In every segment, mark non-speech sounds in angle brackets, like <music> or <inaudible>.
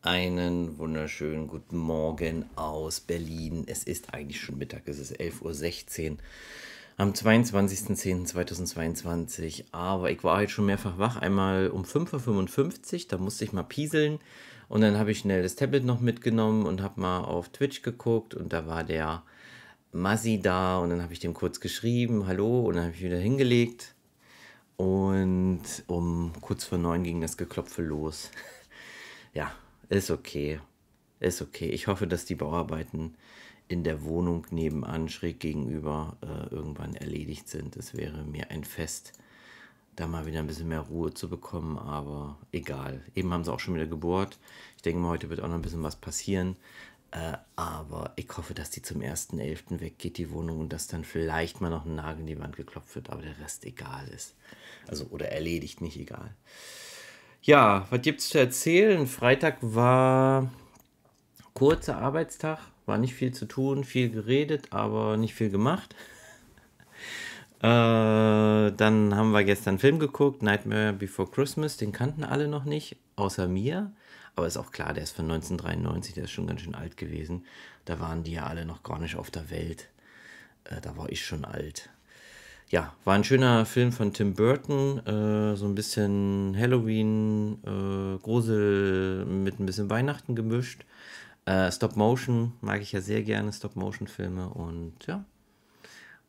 Einen wunderschönen guten Morgen aus Berlin. Es ist eigentlich schon Mittag, es ist 11.16 Uhr am 22.10.2022. Aber ich war halt schon mehrfach wach. Einmal um 5.55 Uhr, da musste ich mal pieseln. Und dann habe ich schnell das Tablet noch mitgenommen und habe mal auf Twitch geguckt. Und da war der Masi da. Und dann habe ich dem kurz geschrieben, hallo. Und dann habe ich wieder hingelegt. Und um kurz vor neun ging das Geklopfe los. <laughs> ja, ist okay. Ist okay. Ich hoffe, dass die Bauarbeiten in der Wohnung nebenan schräg gegenüber äh, irgendwann erledigt sind. Es wäre mir ein Fest, da mal wieder ein bisschen mehr Ruhe zu bekommen, aber egal. Eben haben sie auch schon wieder gebohrt. Ich denke mal, heute wird auch noch ein bisschen was passieren. Äh, aber ich hoffe, dass die zum 1.11. weggeht, die Wohnung, und dass dann vielleicht mal noch ein Nagel in die Wand geklopft wird, aber der Rest egal ist. Also, oder erledigt, nicht egal. Ja, was gibt's zu erzählen? Freitag war kurzer Arbeitstag, war nicht viel zu tun, viel geredet, aber nicht viel gemacht. <laughs> äh, dann haben wir gestern einen Film geguckt, Nightmare Before Christmas, den kannten alle noch nicht, außer mir. Aber ist auch klar, der ist von 1993, der ist schon ganz schön alt gewesen. Da waren die ja alle noch gar nicht auf der Welt. Äh, da war ich schon alt ja, war ein schöner Film von Tim Burton, äh, so ein bisschen Halloween, äh, Grusel mit ein bisschen Weihnachten gemischt. Äh, Stop Motion mag ich ja sehr gerne, Stop Motion Filme und ja,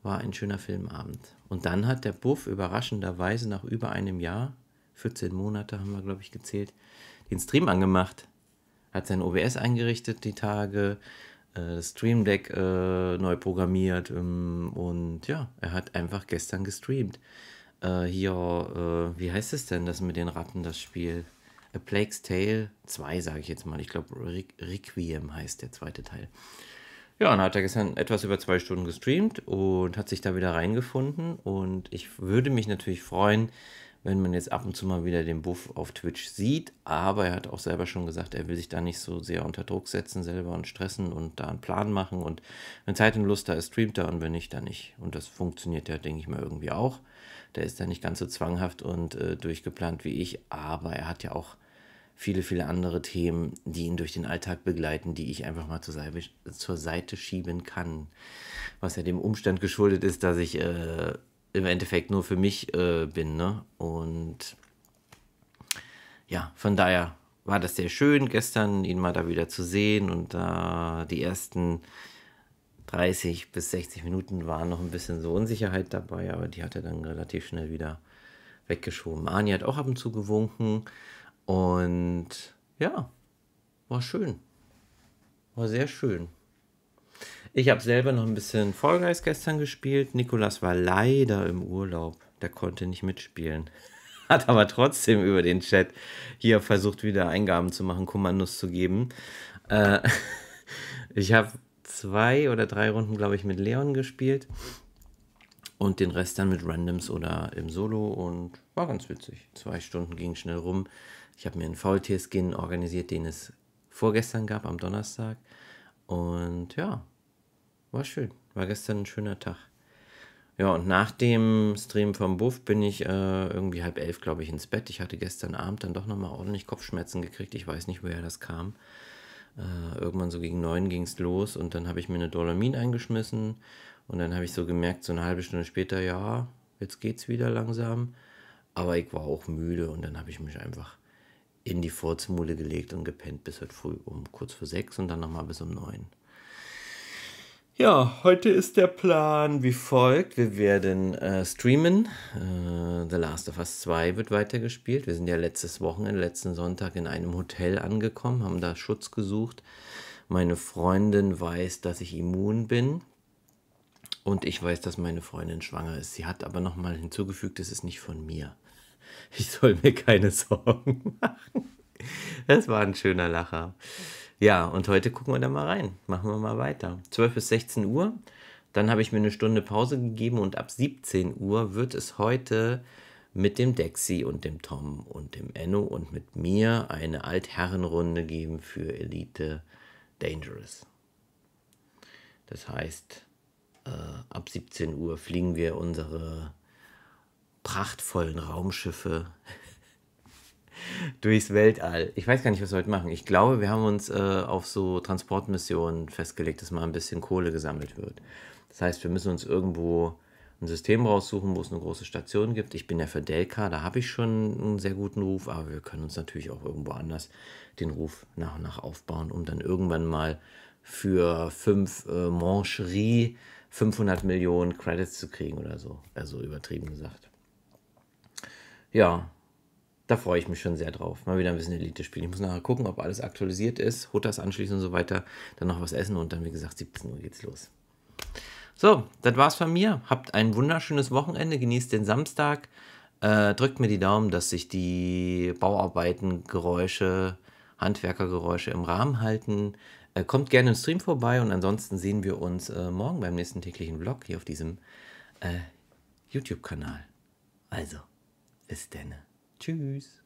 war ein schöner Filmabend. Und dann hat der Buff überraschenderweise nach über einem Jahr, 14 Monate haben wir glaube ich gezählt, den Stream angemacht. Hat sein OBS eingerichtet die Tage, äh, das Stream Deck äh, neu programmiert ähm, und ja, er hat einfach gestern gestreamt. Äh, hier, äh, wie heißt es denn, das mit den Ratten, das Spiel? A Plague's Tale 2, sage ich jetzt mal. Ich glaube, Re Requiem heißt der zweite Teil. Ja, und hat er gestern etwas über zwei Stunden gestreamt und hat sich da wieder reingefunden. Und ich würde mich natürlich freuen, wenn man jetzt ab und zu mal wieder den Buff auf Twitch sieht. Aber er hat auch selber schon gesagt, er will sich da nicht so sehr unter Druck setzen selber und stressen und da einen Plan machen. Und wenn Zeit und Lust da ist, streamt er und wenn nicht, dann nicht. Und das funktioniert ja, denke ich mal, irgendwie auch. Der ist da nicht ganz so zwanghaft und äh, durchgeplant wie ich. Aber er hat ja auch viele, viele andere Themen, die ihn durch den Alltag begleiten, die ich einfach mal zur Seite, zur Seite schieben kann. Was ja dem Umstand geschuldet ist, dass ich äh, im Endeffekt nur für mich äh, bin. Ne? Und ja, von daher war das sehr schön, gestern ihn mal da wieder zu sehen. Und da äh, die ersten 30 bis 60 Minuten waren noch ein bisschen so Unsicherheit dabei, aber die hat er dann relativ schnell wieder weggeschoben. Ani hat auch ab und zu gewunken. Und ja, war schön. War sehr schön. Ich habe selber noch ein bisschen Fall Guys gestern gespielt. Nikolas war leider im Urlaub. Der konnte nicht mitspielen. <laughs> Hat aber trotzdem über den Chat hier versucht, wieder Eingaben zu machen, Kommandos zu geben. Äh, <laughs> ich habe zwei oder drei Runden, glaube ich, mit Leon gespielt. Und den Rest dann mit Randoms oder im Solo. Und war ganz witzig. Zwei Stunden ging schnell rum. Ich habe mir einen Faultier-Skin organisiert, den es vorgestern gab, am Donnerstag. Und ja, war schön. War gestern ein schöner Tag. Ja, und nach dem Stream vom Buff bin ich äh, irgendwie halb elf, glaube ich, ins Bett. Ich hatte gestern Abend dann doch nochmal ordentlich Kopfschmerzen gekriegt. Ich weiß nicht, woher das kam. Äh, irgendwann so gegen neun ging es los und dann habe ich mir eine Dolomin eingeschmissen. Und dann habe ich so gemerkt, so eine halbe Stunde später, ja, jetzt geht's wieder langsam. Aber ich war auch müde und dann habe ich mich einfach in die Furzmule gelegt und gepennt bis heute früh um kurz vor sechs und dann nochmal bis um neun. Ja, heute ist der Plan wie folgt. Wir werden äh, streamen. Äh, The Last of Us 2 wird weitergespielt. Wir sind ja letztes Wochenende, letzten Sonntag in einem Hotel angekommen, haben da Schutz gesucht. Meine Freundin weiß, dass ich immun bin. Und ich weiß, dass meine Freundin schwanger ist. Sie hat aber nochmal hinzugefügt, es ist nicht von mir. Ich soll mir keine <laughs> Sorgen machen. Das war ein schöner Lacher. Ja, und heute gucken wir da mal rein. Machen wir mal weiter. 12 bis 16 Uhr. Dann habe ich mir eine Stunde Pause gegeben und ab 17 Uhr wird es heute mit dem Dexy und dem Tom und dem Enno und mit mir eine Altherrenrunde geben für Elite Dangerous. Das heißt, äh, ab 17 Uhr fliegen wir unsere prachtvollen Raumschiffe durchs Weltall. Ich weiß gar nicht, was wir heute machen. Ich glaube, wir haben uns äh, auf so Transportmissionen festgelegt, dass mal ein bisschen Kohle gesammelt wird. Das heißt, wir müssen uns irgendwo ein System raussuchen, wo es eine große Station gibt. Ich bin ja für Delka, da habe ich schon einen sehr guten Ruf, aber wir können uns natürlich auch irgendwo anders den Ruf nach und nach aufbauen, um dann irgendwann mal für fünf äh, Mancherie 500 Millionen Credits zu kriegen oder so. Also übertrieben gesagt. Ja, da freue ich mich schon sehr drauf. Mal wieder ein bisschen Elite spielen. Ich muss nachher gucken, ob alles aktualisiert ist. Hutters anschließen und so weiter. Dann noch was essen und dann, wie gesagt, 17 Uhr geht's los. So, das war's von mir. Habt ein wunderschönes Wochenende. Genießt den Samstag. Äh, drückt mir die Daumen, dass sich die Bauarbeiten, Geräusche, Handwerkergeräusche im Rahmen halten. Äh, kommt gerne im Stream vorbei und ansonsten sehen wir uns äh, morgen beim nächsten täglichen Vlog hier auf diesem äh, YouTube-Kanal. Also, bis denne. Tschüss.